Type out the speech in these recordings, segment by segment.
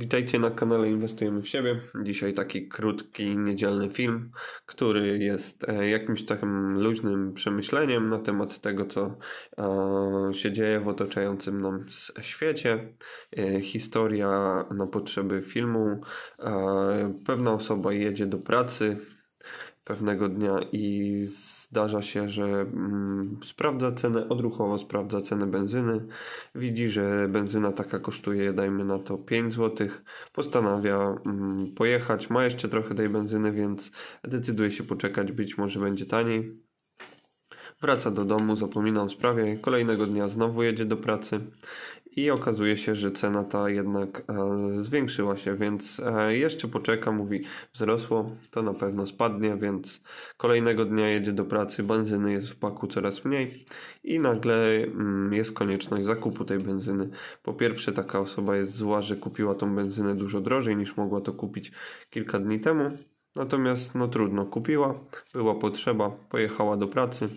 Witajcie na kanale Inwestujemy w siebie. Dzisiaj taki krótki, niedzielny film, który jest e, jakimś takim luźnym przemyśleniem na temat tego, co e, się dzieje w otaczającym nam świecie. E, historia na potrzeby filmu. Pewna osoba jedzie do pracy pewnego dnia i z zdarza się, że mm, sprawdza cenę odruchowo, sprawdza cenę benzyny, widzi, że benzyna taka kosztuje, dajmy na to 5 zł, postanawia mm, pojechać, ma jeszcze trochę tej benzyny, więc decyduje się poczekać, być może będzie taniej. Wraca do domu, zapomina o sprawie, kolejnego dnia znowu jedzie do pracy i okazuje się, że cena ta jednak e, zwiększyła się, więc e, jeszcze poczeka, mówi, wzrosło, to na pewno spadnie, więc kolejnego dnia jedzie do pracy, benzyny jest w paku coraz mniej i nagle mm, jest konieczność zakupu tej benzyny. Po pierwsze, taka osoba jest zła, że kupiła tą benzynę dużo drożej niż mogła to kupić kilka dni temu. Natomiast no trudno, kupiła, była potrzeba, pojechała do pracy,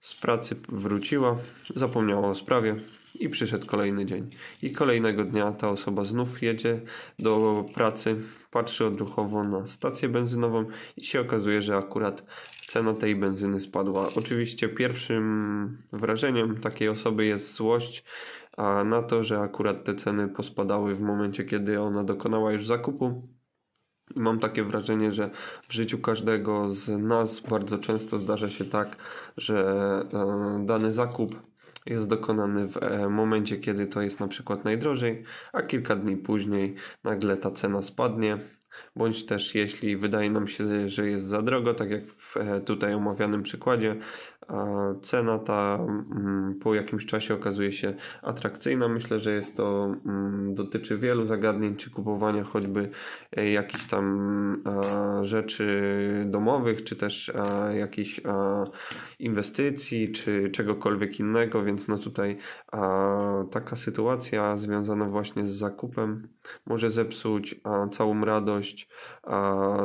z pracy wróciła, zapomniała o sprawie, i przyszedł kolejny dzień. I kolejnego dnia ta osoba znów jedzie do pracy, patrzy odruchowo na stację benzynową i się okazuje, że akurat cena tej benzyny spadła. Oczywiście pierwszym wrażeniem takiej osoby jest złość a na to, że akurat te ceny pospadały w momencie, kiedy ona dokonała już zakupu. I mam takie wrażenie, że w życiu każdego z nas bardzo często zdarza się tak, że e, dany zakup jest dokonany w e, momencie, kiedy to jest na przykład najdrożej, a kilka dni później nagle ta cena spadnie. Bądź też jeśli wydaje nam się, że jest za drogo, tak jak w e, tutaj omawianym przykładzie, a cena ta mm, po jakimś czasie okazuje się atrakcyjna. Myślę, że jest to mm, dotyczy wielu zagadnień, czy kupowania choćby e, jakichś tam rzeczy domowych, czy też jakichś inwestycji, czy czegokolwiek innego, więc no tutaj taka sytuacja związana właśnie z zakupem może zepsuć całą radość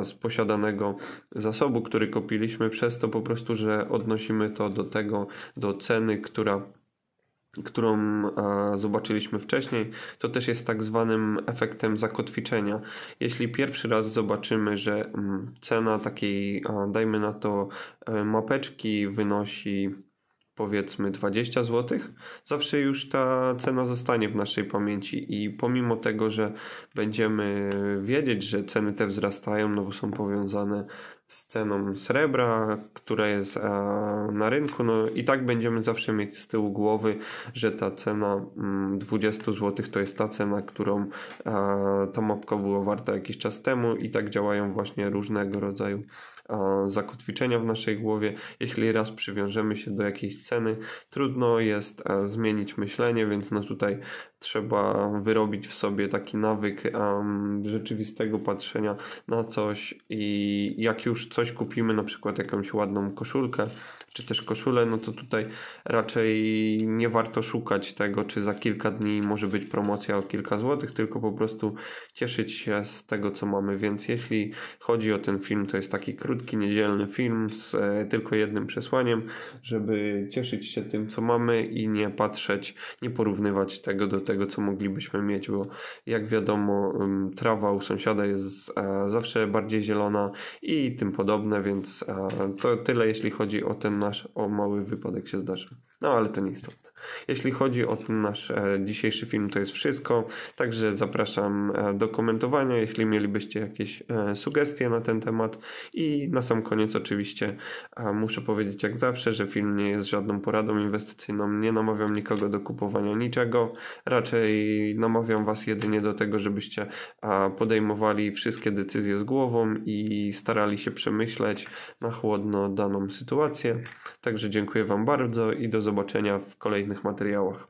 z posiadanego zasobu, który kupiliśmy przez to po prostu, że odnosimy to do tego, do ceny, która którą e, zobaczyliśmy wcześniej, to też jest tak zwanym efektem zakotwiczenia. Jeśli pierwszy raz zobaczymy, że mm, cena takiej, e, dajmy na to, e, mapeczki wynosi powiedzmy 20 zł, zawsze już ta cena zostanie w naszej pamięci i pomimo tego, że będziemy wiedzieć, że ceny te wzrastają, no bo są powiązane sceną srebra, która jest e, na rynku, no i tak będziemy zawsze mieć z tyłu głowy, że ta cena 20 mm, zł to jest ta cena, którą e, ta mapka była warta jakiś czas temu i tak działają właśnie różnego rodzaju e, zakotwiczenia w naszej głowie. Jeśli raz przywiążemy się do jakiejś ceny, trudno jest zmienić myślenie, więc no tutaj trzeba wyrobić w sobie taki nawyk rzeczywistego patrzenia na coś i jak już już coś kupimy, na przykład jakąś ładną koszulkę, czy też koszulę, no to tutaj raczej nie warto szukać tego, czy za kilka dni może być promocja o kilka złotych, tylko po prostu cieszyć się z tego, co mamy. Więc jeśli chodzi o ten film, to jest taki krótki, niedzielny film z e, tylko jednym przesłaniem, żeby cieszyć się tym, co mamy i nie patrzeć, nie porównywać tego do tego, co moglibyśmy mieć, bo jak wiadomo, trawa u sąsiada jest e, zawsze bardziej zielona i tym podobne, więc e, to tyle jeśli chodzi o ten nasz, o mały wypadek się zdarzył. No ale to nieistotne. Jeśli chodzi o ten nasz e, dzisiejszy film, to jest wszystko. Także zapraszam e, do komentowania, jeśli mielibyście jakieś sugestie na ten temat. I na sam koniec, oczywiście, muszę powiedzieć, jak zawsze, że film nie jest żadną poradą inwestycyjną. Nie namawiam nikogo do kupowania niczego. Raczej namawiam Was jedynie do tego, żebyście podejmowali wszystkie decyzje z głową i starali się przemyśleć na chłodno daną sytuację. Także dziękuję Wam bardzo i do zobaczenia w kolejnych materiałach.